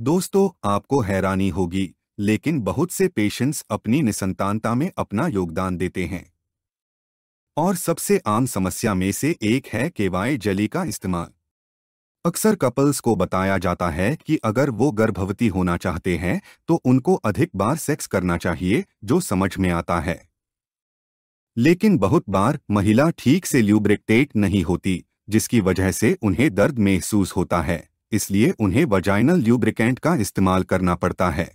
दोस्तों आपको हैरानी होगी लेकिन बहुत से पेशेंट्स अपनी निसंतानता में अपना योगदान देते हैं और सबसे आम समस्या में से एक है केवाए जली का इस्तेमाल अक्सर कपल्स को बताया जाता है कि अगर वो गर्भवती होना चाहते हैं तो उनको अधिक बार सेक्स करना चाहिए जो समझ में आता है लेकिन बहुत बार महिला ठीक से ल्यूब्रिक्टेट नहीं होती जिसकी वजह से उन्हें दर्द महसूस होता है इसलिए उन्हें वजाइनल ल्यूब्रिकेंट का इस्तेमाल करना पड़ता है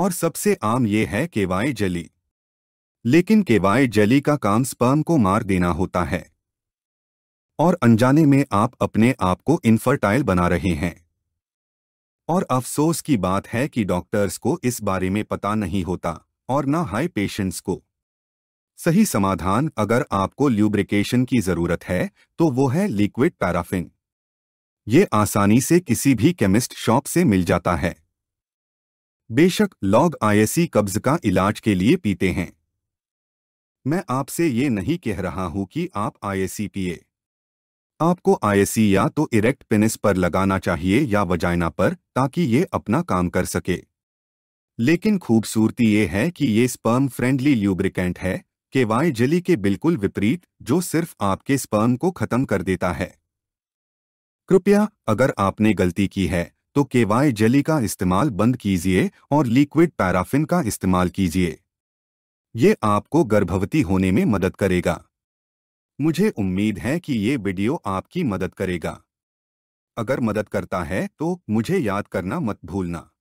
और सबसे आम ये है केवाए जली लेकिन केवाए जली का काम स्पर्म को मार देना होता है और अनजाने में आप अपने आप को इनफर्टाइल बना रहे हैं और अफसोस की बात है कि डॉक्टर्स को इस बारे में पता नहीं होता और ना हाई पेशेंट्स को सही समाधान अगर आपको ल्यूब्रिकेशन की ज़रूरत है तो वो है लिक्विड पैराफिन ये आसानी से किसी भी केमिस्ट शॉप से मिल जाता है बेशक लॉग आईएसी कब्ज का इलाज के लिए पीते हैं मैं आपसे ये नहीं कह रहा हूं कि आप आईएसी पिए आपको आईएसी या तो इरेक्ट पेनिस पर लगाना चाहिए या वजाइना पर ताकि ये अपना काम कर सके लेकिन खूबसूरती ये है कि ये स्पर्म फ्रेंडली ल्यूब्रिकेंट है केवाय जली के बिल्कुल विपरीत जो सिर्फ आपके स्पर्म को खत्म कर देता है कृपया अगर आपने गलती की है तो केवाय जली का इस्तेमाल बंद कीजिए और लिक्विड पैराफिन का इस्तेमाल कीजिए ये आपको गर्भवती होने में मदद करेगा मुझे उम्मीद है कि ये वीडियो आपकी मदद करेगा अगर मदद करता है तो मुझे याद करना मत भूलना